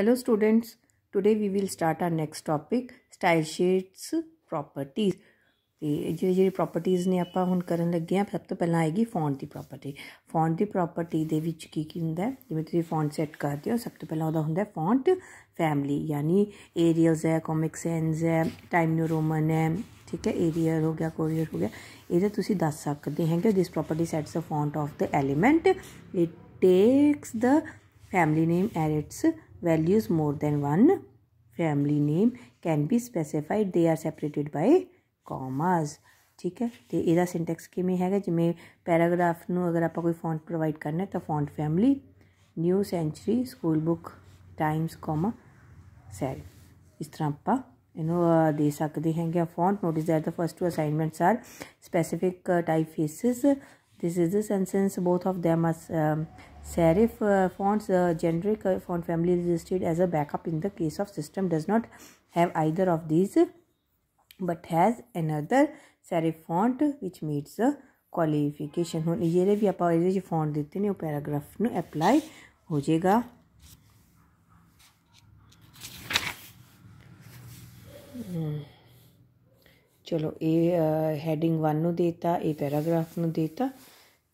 Hello students, today we will start our next topic style sheets properties ਤੇ ਜਿਹੜੀ ਜਿਹੜੀ properties ਨੇ ਆਪਾਂ ਹੁਣ ਕਰਨ ਲੱਗੇ ਆ ਸਭ ਤੋਂ ਪਹਿਲਾਂ ਆਏਗੀ font ਦੀ property font ਦੀ property ਦੇ ਵਿੱਚ ਕੀ ਕੀ ਹੁੰਦਾ ਹੈ ਜਿਵੇਂ ਤੁਸੀਂ font set ਕਰਦੇ ਹੋ ਸਭ ਤੋਂ ਪਹਿਲਾਂ ਉਹਦਾ ਹੁੰਦਾ ਹੈ font family ਯਾਨੀ arials ਹੈ comic sans ਹੈ time new roman ਹੈ ਠੀਕ ਹੈ ਏਰੀਅਲ ਹੋ ਗਿਆ ਕੋਰੀਅਰ ਹੋ ਗਿਆ ਇਹਦੇ ਤੁਸੀਂ ਦੱਸ ਸਕਦੇ ਹੈਗੇ ਦਿਸ property sets the font of the element it takes the family name as its values more than one family name can be specified they are separated by commas ਠੀਕ ਹੈ ਤੇ ਇਹਦਾ ਸਿੰਟੈਕਸ ਕਿਵੇਂ ਹੈਗਾ ਜਿਵੇਂ ਪੈਰਾਗ੍ਰਾਫ ਨੂੰ ਅਗਰ ਆਪਾਂ ਕੋਈ ਫੌਂਟ ਪ੍ਰੋਵਾਈਡ ਕਰਨਾ ਤਾਂ font family New Century Schoolbook Times comma ਸੈਲ ਇਸ ਤਰ੍ਹਾਂ ਆਪਾਂ ਇਹਨੂੰ ਦੇ ਸਕਦੇ ਹੈਗੇ font notice that the first two assignments are specific typefaces This is the sentence. Both of them are um, serif uh, fonts. Uh, generic uh, font family is listed as a backup in the case of system does not have either of these but has another serif font which meets the qualification हूँ ये भी आप font दिते ने paragraph में अपलाई हो जाएगा ਚਲੋ ਇਹ ਹੈਡਿੰਗ 1 ਨੂੰ ਦਿੱਤਾ ਇਹ ਪੈਰਾਗ੍ਰਾਫ ਨੂੰ ਦਿੱਤਾ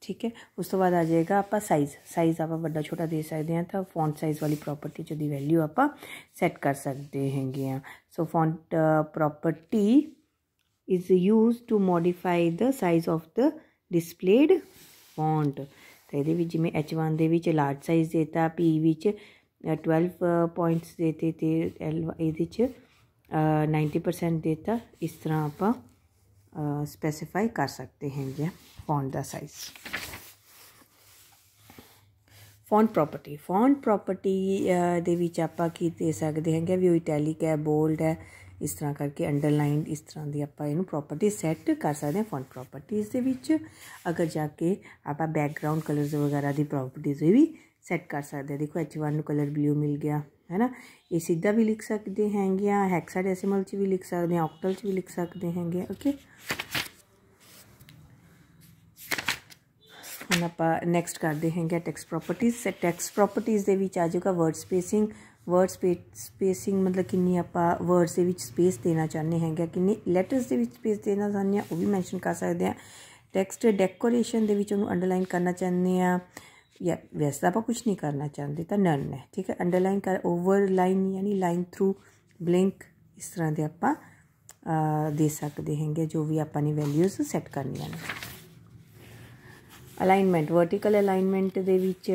ਠੀਕ ਹੈ ਉਸ ਤੋਂ ਬਾਅਦ ਆ ਜਾਏਗਾ ਆਪਾਂ ਸਾਈਜ਼ ਸਾਈਜ਼ ਆਪਾਂ ਵੱਡਾ ਛੋਟਾ ਦੇ ਸਕਦੇ ਹਾਂ ਤਾਂ ਫੌਂਟ ਸਾਈਜ਼ ਵਾਲੀ ਪ੍ਰੋਪਰਟੀ ਜਿਹਦੀ ਵੈਲਿਊ ਆਪਾਂ ਸੈੱਟ ਕਰ ਸਕਦੇ ਹੈਗੇ ਆ so font property is used to modify the size of the displayed font ਤੇ ਇਹਦੇ ਵਿੱਚ ਜਿਵੇਂ H1 ਦੇ ਵਿੱਚ ਲਾਰਜ ਸਾਈਜ਼ ਦਿੱਤਾ P ਵਿੱਚ 12 ਪੁਆਇੰਟਸ ਦੇਤੇ ਤੇ L ਇਹਦੇ ਵਿੱਚ 90% देता ਇਸ ਤਰ੍ਹਾਂ ਆਪਾਂ ਸਪੈਸੀਫਾਈ ਕਰ ਸਕਦੇ ਹਾਂ ਜੀ ਫੌਂਟ ਦਾ size font property font property ਦੇ ਵਿੱਚ ਆਪਾਂ ਕੀ ਦੇ ਸਕਦੇ ਹਾਂ ਕਿ ਵੀ ਉਹ ਇਟੈਲਿਕ ਹੈ ਬੋਲਡ ਹੈ ਇਸ ਤਰ੍ਹਾਂ ਕਰਕੇ ਅੰਡਰਲਾਈਨਡ ਇਸ ਤਰ੍ਹਾਂ ਦੀ ਆਪਾਂ ਇਹਨੂੰ ਪ੍ਰੋਪਰਟੀ ਸੈੱਟ ਕਰ ਸਕਦੇ ਹਾਂ ਫੌਂਟ ਪ੍ਰੋਪਰਟੀਜ਼ ਦੇ ਵਿੱਚ ਅਗਰ ਜਾ ਕੇ ਆਪਾਂ ਬੈਕਗ੍ਰਾਉਂਡ ਕਲਰਸ ਵਗੈਰਾ ਦੀ ਪ੍ਰੋਪਰਟੀਜ਼ ਵੀ ਸੈੱਟ ਕਰ ਸਕਦੇ ਆ ਦੇਖੋ H1 ਨੂੰ ਕਲਰ ਬਲੂ ਮਿਲ ਗਿਆ ਹੈ ਨਾ ਇਹ ਸਿੱਧਾ ਵੀ ਲਿਖ ਸਕਦੇ ਹੈਗੇ ਆ ਹੈਕਸਾਡੈਸੀਮਲ ਚ ਵੀ ਲਿਖ ਸਕਦੇ ਆ ਆਕਟਲ ਚ ਵੀ ਲਿਖ ਸਕਦੇ ਹੈਗੇ ਆ ਓਕੇ ਹੁਣ ਆਪਾਂ ਨੈਕਸਟ ਕਰਦੇ ਹੈਗੇ ਟੈਕਸਟ ਪ੍ਰੋਪਰਟੀਜ਼ ਟੈਕਸਟ ਪ੍ਰੋਪਰਟੀਜ਼ ਦੇ ਵਿੱਚ ਆ ਜਾਊਗਾ ਵਰਡ ਸਪੇਸਿੰਗ ਵਰਡ ਸਪੇਸਿੰਗ ਮਤਲਬ ਕਿੰਨੀ ਆਪਾਂ ਵਰਡਸ ਦੇ ਵਿੱਚ ਸਪੇਸ ਦੇਣਾ ਚਾਹੁੰਦੇ ਹੈਗੇ ਕਿੰਨੀ ਲੈਟਰਸ ਦੇ ਵਿੱਚ ਸਪੇਸ ਦੇਣਾ ਚਾਹੁੰਦੇ ਆ ਉਹ ਵੀ ਮੈਂਸ਼ਨ ਕਰ ਸਕਦੇ ਆ ਟੈਕਸਟ ਡੈਕੋਰੇਸ਼ਨ ਦੇ ਵਿੱਚ ਉਹਨੂੰ ਅੰਡਰਲਾਈਨ ਕਰਨਾ ਚਾਹੁੰਦੇ ਆ या वैसे आप ਕੁਝ ਨਹੀਂ ਕਰਨਾ ਚਾਹੁੰਦੇ ਤਾਂ ਨਨ ਹੈ ਠੀਕ ਹੈ ਅੰਡਰਲਾਈਨ ਕਰ ਓਵਰ ਯਾਨੀ ਲਾਈਨ ਥਰੂ ਬਲਿੰਕ ਇਸ ਤਰ੍ਹਾਂ ਦੇ ਆਪਾਂ ਦੇ ਸਕਦੇ ਹੈਗੇ ਜੋ ਵੀ ਆਪਾਂ ਨੇ ਵੈਲਿਊਜ਼ ਸੈੱਟ ਕਰਨੀਆਂ ਨੇ ਅਲਾਈਨਮੈਂਟ ਵਰਟੀਕਲ ਅਲਾਈਨਮੈਂਟ ਦੇ ਵਿੱਚ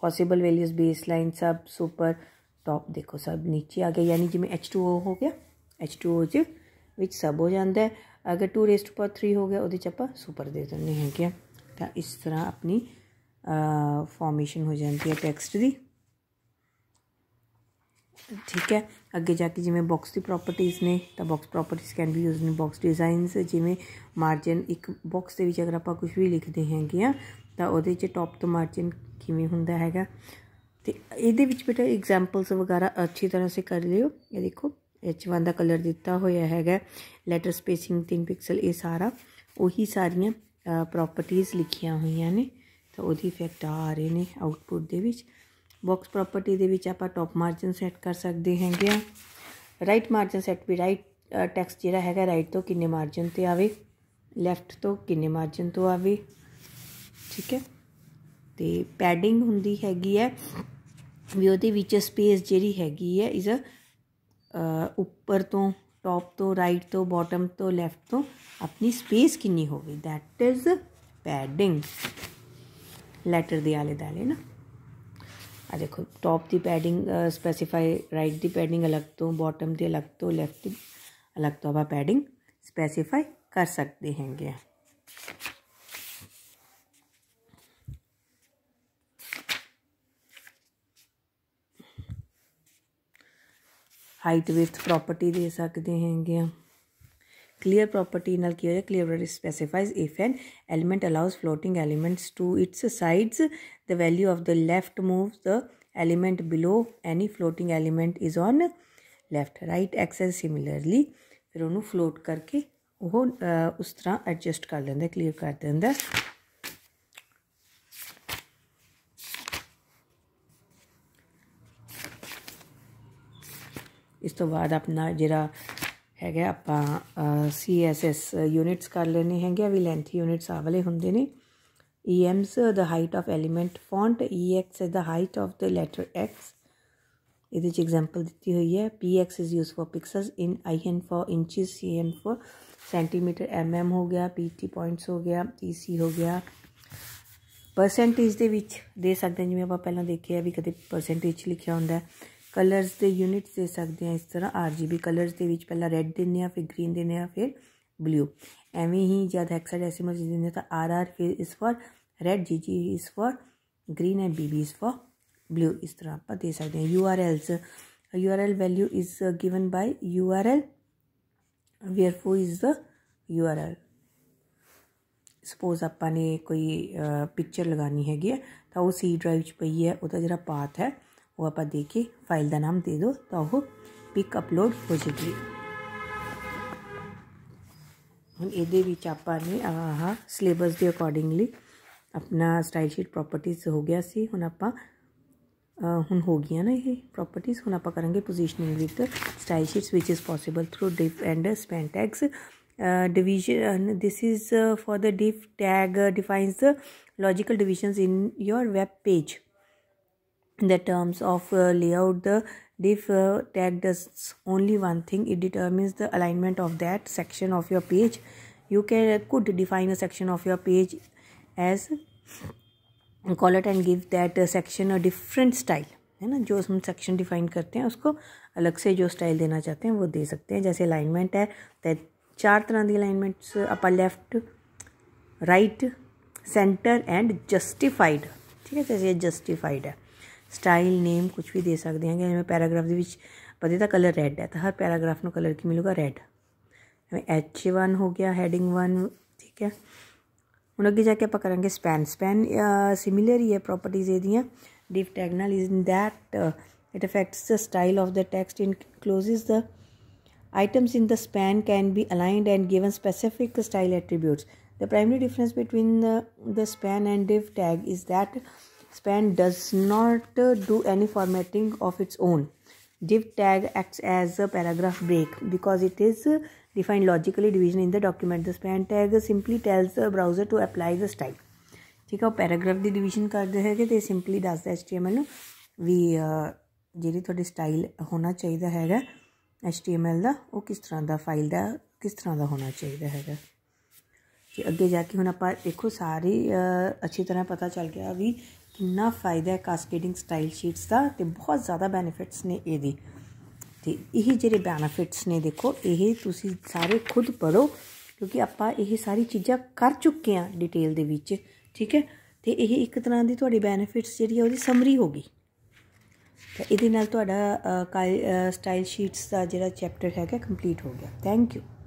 possible values baseline sub super top ਦੇਖੋ ਸਭ ਨੀਚੇ ਆ ਗਿਆ ਯਾਨੀ ਜਿਵੇਂ H2O ਹੋ ਗਿਆ H2O ਜਿ ਵਿੱਚ ਸਭ ਹੋ ਜਾਂਦਾ ਹੈ ਅਗਰ 2 ਰੇਸਟ ਪਰ 3 ਹੋ ਗਿਆ ਉਹਦੇ ਚ ਆਪਾਂ ਸੁਪਰ ਦੇ ਦਿੰਦੇ ਹੈਗੇ ਤਾਂ ਇਸ ਤਰ੍ਹਾਂ ਆਪਣੀ ਫਾਰਮੇਸ਼ਨ ਹੋ ਜਾਂਦੀ ਹੈ ਟੈਕਸਟ ਦੀ ਠੀਕ ਹੈ ਅੱਗੇ ਜਾ ਕੇ ਜਿਵੇਂ ਬਾਕਸ ਦੀ ਪ੍ਰੋਪਰਟੀਆਂ ਨੇ ਤਾਂ ਬਾਕਸ ਪ੍ਰੋਪਰਟੀਆਂ can be used in box designs ਜਿਵੇਂ ਮਾਰਜਨ ਇੱਕ ਬਾਕਸ ਦੇ ਵਿੱਚ ਅਗਰ ਆਪਾਂ ਕੁਝ ਵੀ ਲਿਖਦੇ ਹੈਗੇ ਆ ਤਾਂ ਉਹਦੇ 'ਚ ਟੌਪ ਤੋਂ ਮਾਰਜਨ ਕਿਵੇਂ ਹੁੰਦਾ ਹੈਗਾ ਤੇ ਇਹਦੇ ਵਿੱਚ ਬੇਟਾ ਐਗਜ਼ਾਮਪਲਸ ਵਗੈਰਾ ਅੱਛੀ ਤਰ੍ਹਾਂ ਸੇ ਕਰ ਲਿਓ ਇਹ ਦੇਖੋ H1 ਦਾ ਕਲਰ ਦਿੱਤਾ ਹੋਇਆ ਹੈਗਾ ਲੈਟਰ ਸਪੇਸਿੰਗ 3 ਪਿਕਸਲ ਇਹ ਸਾਰਾ ਉਹੀ ਸਾਰੀਆਂ ਪ੍ਰੋਪਰਟੀਆਂ ਲਿਖੀਆਂ ਹੋਈਆਂ ਨੇ ਤਾਂ ਉਹਦੀ ਇਫੈਕਟ ਆ ਰਹੇ ਨੇ ਆਊਟਪੁੱਟ ਦੇ ਵਿੱਚ ਬਾਕਸ ਪ੍ਰਾਪਰਟੀ ਦੇ ਵਿੱਚ ਆਪਾਂ ਟੌਪ ਮਾਰਜਨ ਸੈੱਟ ਕਰ ਸਕਦੇ ਹੈਗੇ ਆ ਰਾਈਟ ਮਾਰਜਨ ਸੈੱਟ ਵੀ ਰਾਈਟ ਟੈਕਸ ਜਿਹੜਾ ਹੈਗਾ ਰਾਈਟ ਤੋਂ ਕਿੰਨੇ ਮਾਰਜਨ ਤੇ ਆਵੇ ਲੈਫਟ ਤੋਂ ਕਿੰਨੇ ਮਾਰਜਨ ਤੋਂ ਆਵੇ ਠੀਕ ਹੈ ਤੇ ਪੈਡਿੰਗ ਹੁੰਦੀ ਹੈਗੀ ਹੈ ਵੀ ਉਹਦੇ ਵਿੱਚ ਸਪੇਸ ਜਿਹੜੀ ਹੈਗੀ ਹੈ ਇਜ਼ ਅ ਉੱਪਰ ਤੋਂ ਟੌਪ ਤੋਂ ਰਾਈਟ ਤੋਂ ਬਾਟਮ ਤੋਂ ਲੈਫਟ ਤੋਂ ਆਪਣੀ ਸਪੇਸ ਕਿੰਨੀ ਹੋਵੇ ਥੈਟ ਇਜ਼ ਪੈਡਿੰਗ लैटर के आले दुआले ना आ देखो टॉप की पैडिंग स्पैसीफाई राइट की पैडिंग अलग तो बॉटम की अलग तो लैफ्ट अलग तो आप पैडिंग स्पेसीफाई कर सकते हैं हाइट विथ प्रॉपर्टी दे सकते हैं clear property ਨਾਲ ਕੀ ਹੋਇਆ clearer specifies if an element allows floating elements to its sides the value of the left moves the element below any floating element is on left right axis similarly ਫਿਰ ਉਹਨੂੰ float ਕਰਕੇ ਉਹ ਉਸ ਤਰ੍ਹਾਂ adjust ਕਰ ਲੈਂਦਾ clear ਕਰ ਦਿੰਦਾ ਇਸ ਤੋਂ ਬਾਅਦ ਆਪਣਾ ਜਿਹੜਾ ਹੈਗਾ ਆਪਾਂ ਸੀਐਸਐਸ ਯੂਨਿਟਸ ਕਰ ਲੈਣੇ ਹੈਗੇ ਆ ਵੀ ਲੈਂਥ ਯੂਨਿਟਸ ਆ ਵਾਲੇ ਹੁੰਦੇ ਨੇ EMs are height of element font font EX is the height of the letter X ਇਹਦੇ ਚ ਐਗਜ਼ਾਮਪਲ ਦਿੱਤੀ ਹੋਈ ਹੈ PX is used for pixels in IN for inches CN for centimetre mm ਹੋ ਗਿਆ PT ਪੁਆਇੰਟਸ ਹੋ ਗਿਆ EC ਹੋ ਗਿਆ ਪਰਸੈਂਟੇਜ ਦੇ ਵਿੱਚ ਦੇ ਸਕਦੇ ਜਿਵੇਂ ਆਪਾਂ ਪਹਿਲਾਂ ਦੇਖਿਆ ਵੀ ਕਦੇ ਪਰਸੈਂਟੇਜ ਲਿਖਿਆ ਹੁੰਦਾ ਹੈ ਕਲਰਸ ਦੇ ਯੂਨਿਟਸ ਦੇ ਸਕਦੇ ਆ ਇਸ ਤਰ੍ਹਾਂ ਆਰਜੀਬੀ ਕਲਰਸ ਦੇ ਵਿੱਚ ਪਹਿਲਾਂ ਰੈੱਡ ਦਿੰਨੇ ਆ ਫਿਰ ਗ੍ਰੀਨ ਦਿੰਨੇ ਆ ਫਿਰ ਬਲੂ ਐਵੇਂ ਹੀ ਜਦ ਹੈਕਸਾਡੈਸੀਮਲ ਜੀ ਦਿੰਨੇ ਤਾਂ ਆਰ ਆਰ ਫਿਰ ਇਸ ਫॉर ਰੈੱਡ ਜੀ ਜੀ ਇਸ ਫॉर ਗ੍ਰੀਨ ਐਂਡ ਬੀਬੀ ਇਸ ਫॉर ਬਲੂ ਇਸ ਤਰ੍ਹਾਂ ਆਪਾਂ ਦੇ ਸਕਦੇ ਆ U R Ls U R L value is given by U R L wherefore is the U R L suppose ਆਪਾਂ ਨੇ ਕੋਈ ਪਿਕਚਰ ਲਗਾਣੀ ਹੈਗੀ ਹੈ ਤਾਂ ਉਹ ਸੀ ਡਰਾਈਵ 'ਚ ਪਈ ਹੈ ਉਹਦਾ ਜਿਹੜਾ ਪਾਥ ਹੈ वो आप देखिए फाइल का नाम दे दो तो वह पिक अपलोड हो जाएगी हम ये आप सिलेबस के अकॉर्डिंगली अपना स्टाइल शीट प्रॉपर्टीज हो गया से हूँ आप हूँ हो गई ना ये प्रॉपर्टीज हूँ आप करेंगे positioning with stylesheets which is possible through div and span tags division this is for the div tag defines the logical divisions in your web page the terms of uh, layout the div uh, tag does only one thing it determines the alignment of that section of your page you can uh, could define a section of your page as call it and give that uh, section a different style है ना जो हम section define करते हैं उसको अलग से जो स्टाइल देना चाहते हैं वो दे सकते हैं जैसे अलाइनमेंट है तो चार तरह की alignments upper left right centre and justified ठीक है जैसे जस्टिफाइड है स्टाइल नेम कुछ भी दे सकते हैं कि जिम्मे पैराग्राफ के पता था कलर रैड है तो हर पैराग्राफ में कलर की मिलेगा रैड जमें एच वन हो गया हैडिंग वन ठीक है हम अगे जाके आप करेंगे स्पैन स्पैन सिमिलर ही है प्रॉपर्टीज़ ए यदि div tag is in that it affects the style of the text enclosed the items in the span can be aligned and given specific style attributes the primary difference between the span and div tag is that span does not do any formatting of its own. Div tag acts as a paragraph break because it is defined logically division in the document. The span tag simply tells the browser to apply the style. ਠੀਕ ਆ paragraph ਦੀ division ਕਰਦੇ ਹੈਗੇ ਤੇ simply ਦੱਸਦਾ HTML ਨੂੰ ਵੀ ਜਿਹੜੀ ਤੁਹਾਡੀ style ਹੋਣਾ ਚਾਹੀਦਾ ਹੈਗਾ HTML ਦਾ ਉਹ ਕਿਸ ਤਰ੍ਹਾਂ ਦਾ ਫਾਈਲ ਦਾ ਕਿਸ ਤਰ੍ਹਾਂ ਦਾ ਹੋਣਾ ਚਾਹੀਦਾ ਹੈਗਾ ਤੇ ਅੱਗੇ ਜਾ ਕੇ ਹੁਣ ਆਪਾਂ ਦੇਖੋ ਸਾਰੀ ਅੱਛੀ ਤਰ੍ਹਾਂ ਪਤਾ ਚੱਲ ਗਿਆ ਵੀ ਕਿੰਨਾ ਫਾਇਦਾ ਹੈ ਕਾਸਕੇਡਿੰਗ ਸਟਾਈਲ ਸ਼ੀਟਸ ਦਾ ਤੇ ਬਹੁਤ ਜ਼ਿਆਦਾ ਬੈਨੀਫਿਟਸ ਨੇ ਇਹਦੇ ਤੇ ਇਹ ਜਿਹੜੇ ਬੈਨੀਫਿਟਸ ਨੇ ਦੇਖੋ ਇਹ ਤੁਸੀਂ ਸਾਰੇ ਖੁਦ ਪੜੋ ਕਿਉਂਕਿ ਆਪਾਂ ਇਹ ਸਾਰੀ ਚੀਜ਼ਾਂ ਕਰ ਚੁੱਕੇ ਆ ਡਿਟੇਲ ਦੇ ਵਿੱਚ ਠੀਕ ਹੈ ਤੇ ਇਹ ਇੱਕ ਤਰ੍ਹਾਂ ਦੀ ਤੁਹਾਡੀ ਬੈਨੀਫਿਟਸ ਜਿਹੜੀ ਹੈ ਉਹਦੀ ਸਮਰੀ ਹੋ ਗਈ ਤਾਂ ਇਹਦੇ ਨਾਲ ਤੁਹਾਡਾ ਸਟਾਈਲ ਸ਼ੀਟਸ ਦਾ ਜਿਹੜਾ ਚੈਪਟਰ ਹੈਗਾ ਕੰਪਲੀਟ ਹੋ ਗਿਆ ਥੈਂਕ ਯੂ